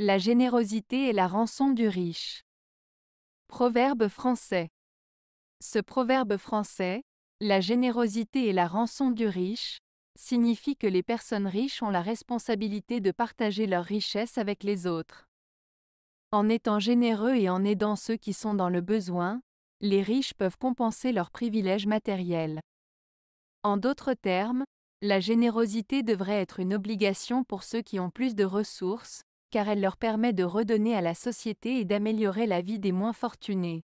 La générosité est la rançon du riche. Proverbe français. Ce proverbe français, la générosité et la rançon du riche, signifie que les personnes riches ont la responsabilité de partager leurs richesses avec les autres. En étant généreux et en aidant ceux qui sont dans le besoin, les riches peuvent compenser leurs privilèges matériels. En d'autres termes, la générosité devrait être une obligation pour ceux qui ont plus de ressources, car elle leur permet de redonner à la société et d'améliorer la vie des moins fortunés.